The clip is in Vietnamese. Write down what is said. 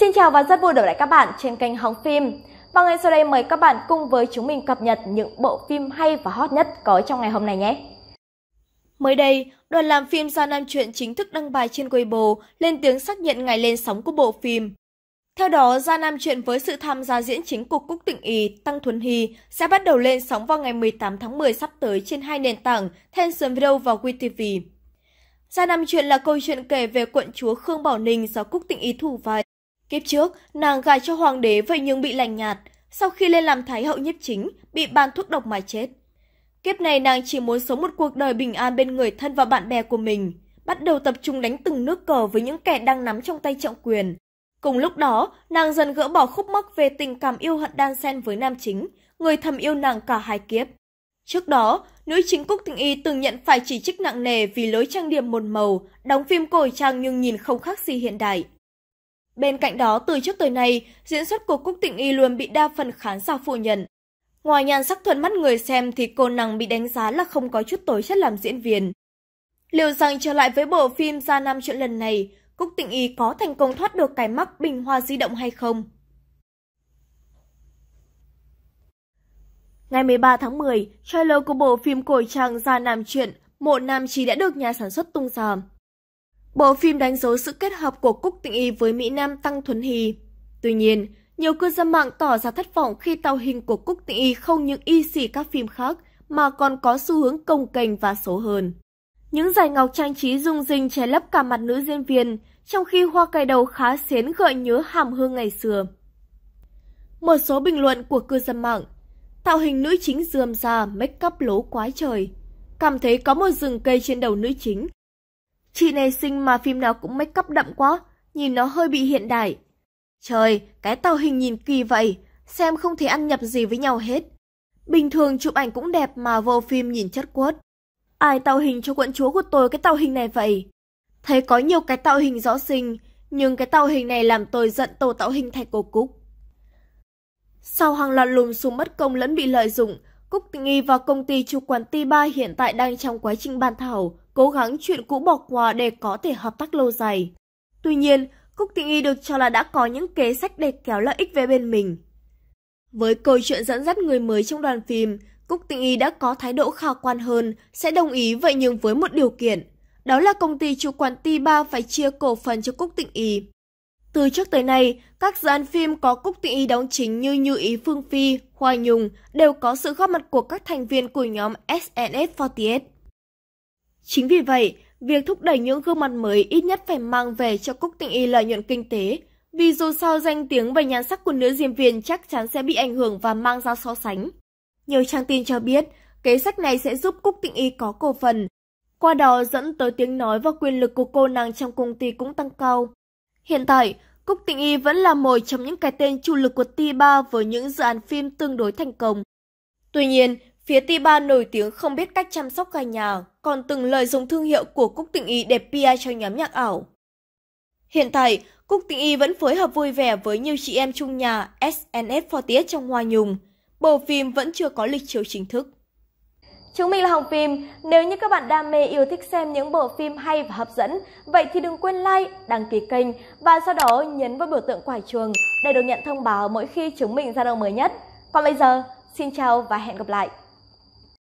Xin chào và rất vui được lại các bạn trên kênh Hóng Phim. Và ngày sau đây mời các bạn cùng với chúng mình cập nhật những bộ phim hay và hot nhất có trong ngày hôm nay nhé. Mới đây, đoàn làm phim Gia Nam Truyện chính thức đăng bài trên Weibo lên tiếng xác nhận ngày lên sóng của bộ phim. Theo đó, Gia Nam Truyện với sự tham gia diễn chính của Cúc Tịnh Ý, Tăng Thuần Hy sẽ bắt đầu lên sóng vào ngày 18 tháng 10 sắp tới trên hai nền tảng Tencent Video và WeTV. Gia Nam Truyện là câu chuyện kể về quận chúa Khương Bảo Ninh do Cúc Tịnh Ý thủ vai Kiếp trước, nàng gài cho hoàng đế vậy nhưng bị lành nhạt, sau khi lên làm thái hậu nhiếp chính, bị ban thuốc độc mà chết. Kiếp này nàng chỉ muốn sống một cuộc đời bình an bên người thân và bạn bè của mình, bắt đầu tập trung đánh từng nước cờ với những kẻ đang nắm trong tay trọng quyền. Cùng lúc đó, nàng dần gỡ bỏ khúc mắc về tình cảm yêu hận đan sen với nam chính, người thầm yêu nàng cả hai kiếp. Trước đó, nữ chính Cúc Thịnh Y từng nhận phải chỉ trích nặng nề vì lối trang điểm một màu, đóng phim cổ trang nhưng nhìn không khác gì hiện đại. Bên cạnh đó, từ trước tới nay, diễn xuất của Cúc Tịnh Y luôn bị đa phần khán giả phủ nhận. Ngoài nhan sắc thuận mắt người xem thì cô nàng bị đánh giá là không có chút tối chất làm diễn viên. Liệu rằng trở lại với bộ phim Gia Nam chuyện lần này, Cúc Tịnh Y có thành công thoát được cái mắc bình hoa di động hay không? Ngày 13 tháng 10, trailer của bộ phim cổ trang Gia Nam chuyện Mộ Nam Chí đã được nhà sản xuất tung ra. Bộ phim đánh dấu sự kết hợp của Cúc Tịnh Y với Mỹ Nam Tăng Thuần Hì. Tuy nhiên, nhiều cư dân mạng tỏ ra thất vọng khi tạo hình của Cúc Tịnh Y không những y xỉ các phim khác mà còn có xu hướng công kềnh và số hơn. Những giải ngọc trang trí rung rinh che lấp cả mặt nữ diễn viên, trong khi hoa cài đầu khá xến gợi nhớ hàm hương ngày xưa. Một số bình luận của cư dân mạng Tạo hình nữ chính dườm ra make up lố quá trời. Cảm thấy có một rừng cây trên đầu nữ chính Chị này xinh mà phim nào cũng make up đậm quá, nhìn nó hơi bị hiện đại. Trời, cái tàu hình nhìn kỳ vậy, xem không thể ăn nhập gì với nhau hết. Bình thường chụp ảnh cũng đẹp mà vô phim nhìn chất quất. Ai tạo hình cho quận chúa của tôi cái tạo hình này vậy? Thấy có nhiều cái tạo hình rõ xinh, nhưng cái tạo hình này làm tôi giận tổ tạo hình thạch cổ Cúc. Sau hàng loạt lùm xùm bất công lẫn bị lợi dụng, Cúc nghi vào công ty chủ quản T3 hiện tại đang trong quá trình ban thảo, cố gắng chuyện cũ bỏ qua để có thể hợp tác lâu dài. Tuy nhiên, Cúc Tịnh Y được cho là đã có những kế sách để kéo lợi ích về bên mình. Với câu chuyện dẫn dắt người mới trong đoàn phim, Cúc Tịnh Y đã có thái độ khả quan hơn, sẽ đồng ý vậy nhưng với một điều kiện. Đó là công ty chủ quản T3 phải chia cổ phần cho Cúc Tịnh Y. Từ trước tới nay, các dự án phim có Cúc Tịnh Y đóng chính như Như Ý Phương Phi, Hoa Nhung đều có sự góp mặt của các thành viên của nhóm SNS48. Chính vì vậy, việc thúc đẩy những gương mặt mới ít nhất phải mang về cho Cúc Tịnh Y lợi nhuận kinh tế, vì dù sao danh tiếng và nhan sắc của nữ diễn viên chắc chắn sẽ bị ảnh hưởng và mang ra so sánh. Nhiều trang tin cho biết, kế sách này sẽ giúp Cúc Tịnh Y có cổ phần, qua đó dẫn tới tiếng nói và quyền lực của cô nàng trong công ty cũng tăng cao. Hiện tại, Cúc Tịnh Y vẫn là một trong những cái tên chủ lực của T3 với những dự án phim tương đối thành công. Tuy nhiên, Phía Tiba nổi tiếng không biết cách chăm sóc gà nhà, còn từng lời dùng thương hiệu của Cúc Tịnh Y để PR cho nhóm nhạc ảo. Hiện tại, Cúc Tịnh Y vẫn phối hợp vui vẻ với nhiều chị em chung nhà SNS48 trong Hoa nhung Bộ phim vẫn chưa có lịch chiếu chính thức. Chúng mình là Hồng Phim. Nếu như các bạn đam mê yêu thích xem những bộ phim hay và hấp dẫn, vậy thì đừng quên like, đăng ký kênh và sau đó nhấn vào biểu tượng quả chuông để được nhận thông báo mỗi khi chúng mình ra đầu mới nhất. Còn bây giờ, xin chào và hẹn gặp lại!